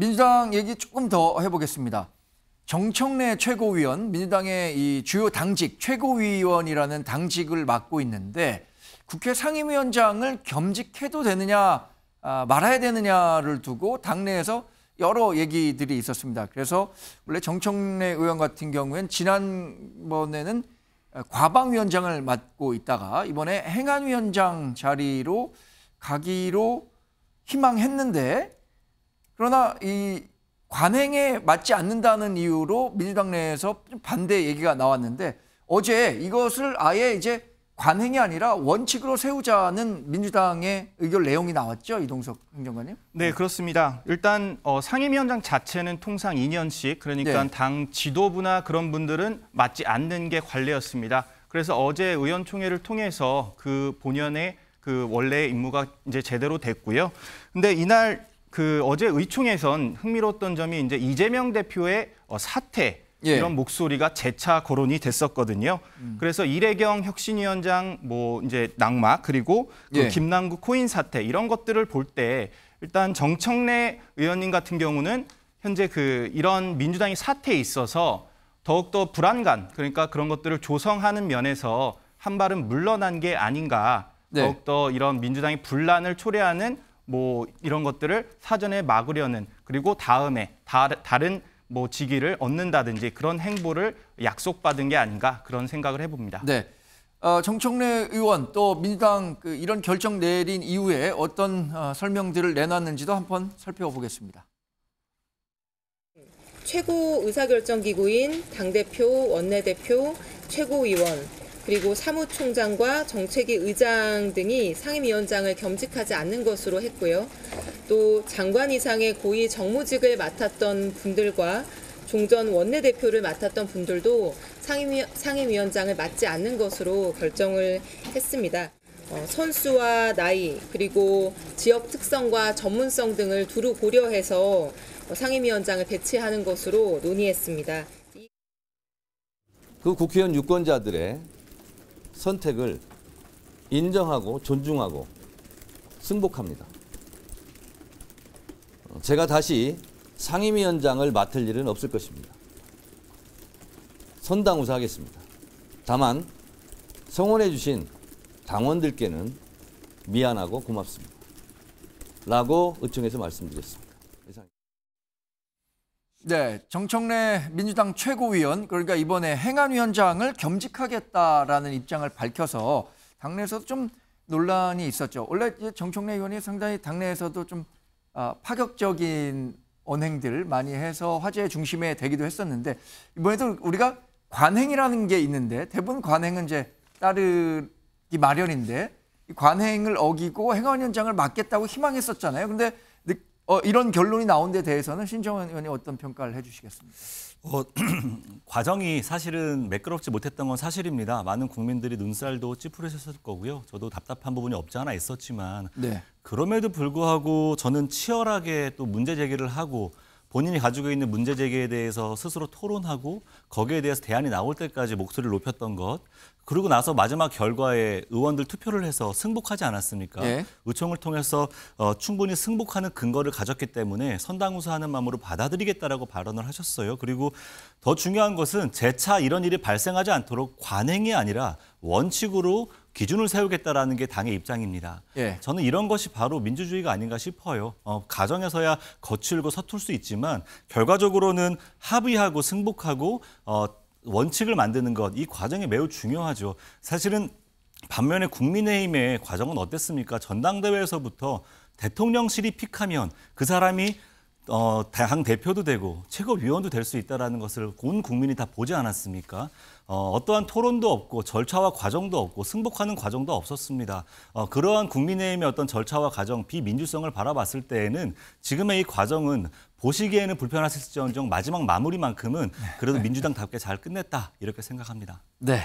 민주당 얘기 조금 더 해보겠습니다. 정청래 최고위원, 민주당의 이 주요 당직 최고위원이라는 당직을 맡고 있는데 국회 상임위원장을 겸직해도 되느냐 아, 말아야 되느냐를 두고 당내에서 여러 얘기들이 있었습니다. 그래서 원래 정청래 의원 같은 경우엔 지난번에는 과방위원장을 맡고 있다가 이번에 행안위원장 자리로 가기로 희망했는데 그러나 이 관행에 맞지 않는다는 이유로 민주당 내에서 반대 얘기가 나왔는데 어제 이것을 아예 이제 관행이 아니라 원칙으로 세우자는 민주당의 의결 내용이 나왔죠, 이동석 행정관님? 네, 그렇습니다. 일단 어, 상임위원장 자체는 통상 2년씩 그러니까 네. 당 지도부나 그런 분들은 맞지 않는 게 관례였습니다. 그래서 어제 의원총회를 통해서 그 본연의 그 원래 임무가 이제 제대로 됐고요. 근데 이날 그 어제 의총에선 흥미로웠던 점이 이제 이재명 대표의 어, 사퇴 예. 이런 목소리가 재차 거론이 됐었거든요. 음. 그래서 이래경 혁신위원장 뭐 이제 낙마 그리고 그 예. 김남구 코인 사태 이런 것들을 볼 때 일단 정청래 의원님 같은 경우는 현재 그 이런 민주당이 사태에 있어서 더욱더 불안감 그러니까 그런 것들을 조성하는 면에서 한 발은 물러난 게 아닌가 네. 더욱더 이런 민주당의 분란을 초래하는 뭐 이런 것들을 사전에 막으려는 그리고 다음에 다, 다른 뭐 직위를 얻는다든지 그런 행보를 약속받은 게 아닌가 그런 생각을 해봅니다. 네. 어, 정청래 의원 또민당그 이런 결정 내린 이후에 어떤 어, 설명들을 내놨는지도 한번 살펴보겠습니다. 최고 의사결정기구인 당대표, 원내대표, 최고위원, 그리고 사무총장과 정책위 의장 등이 상임위원장을 겸직하지 않는 것으로 했고요. 또 장관 이상의 고위 정무직을 맡았던 분들과 종전 원내대표를 맡았던 분들도 상임위, 상임위원장을 맡지 않는 것으로 결정을 했습니다. 어, 선수와 나이 그리고 지역 특성과 전문성 등을 두루 고려해서 상임위원장을 배치하는 것으로 논의했습니다. 그 국회의원 유권자들의 선택을 인정하고 존중하고 승복합니다. 어, 제가 다시 상임위원장을 맡을 일은 없을 것입니다. 선당우사하겠습니다. 다만 성원해 주신 당원들께는 미안하고 고맙습니다. 라고 의총에서 말씀드렸습니다. 네, 정청래 민주당 최고위원 그러니까 이번에 행안위원장을 겸직하겠다라는 입장을 밝혀서 당내에서 도좀 논란이 있었죠. 원래 정청래 의원이 상당히 당내에서도 좀 아, 파격적인 언행들 많이 해서 화제의 중심에 되기도 했었는데 이번에도 우리가 관행이라는 게 있는데 대부분 관행은 이제 따르기 마련인데 관행을 어기고 행안위원장을 맡겠다고 희망했었잖아요. 그런데 어, 이런 결론이 나온 데 대해서는 신정원 의원이 어떤 평가를 해주시겠습니까? 어, 과정이 사실은 매끄럽지 못했던 건 사실입니다. 많은 국민들이 눈살도 찌푸리셨을 거고요. 저도 답답한 부분이 없지 않아 있었지만 네. 그럼에도 불구하고 저는 치열하게 또 문제 제기를 하고 본인이 가지고 있는 문제 제기에 대해서 스스로 토론하고 거기에 대해서 대안이 나올 때까지 목소리를 높였던 것 그리고 나서 마지막 결과에 의원들 투표를 해서 승복하지 않았습니까? 예. 의총을 통해서 어, 충분히 승복하는 근거를 가졌기 때문에 선당우수하는 마음으로 받아들이겠다라고 발언을 하셨어요. 그리고 더 중요한 것은 재차 이런 일이 발생하지 않도록 관행이 아니라 원칙으로 기준을 세우겠다라는 게 당의 입장입니다. 예. 저는 이런 것이 바로 민주주의가 아닌가 싶어요. 어, 가정에서야 거칠고 서툴 수 있지만 결과적으로는 합의하고 승복하고 어, 원칙을 만드는 것 이 과정이 매우 중요하죠. 사실은 반면에 국민의힘의 과정은 어땠습니까? 전당대회에서부터 대통령실이 픽하면 그 사람이 어, 당 대표도 되고 최고위원도 될 수있다는 것을 온 국민이 다 보지 않았습니까? 어, 어떠한 토론도 없고 절차와 과정도 없고 승복하는 과정도 없었습니다. 어, 그러한 국민의힘의 어떤 절차와 과정, 비민주성을 바라봤을 때에는 지금의 이 과정은 보시기에는 불편하실지언정 마지막 마무리만큼은 그래도 네. 민주당답게 잘 끝냈다 이렇게 생각합니다. 네.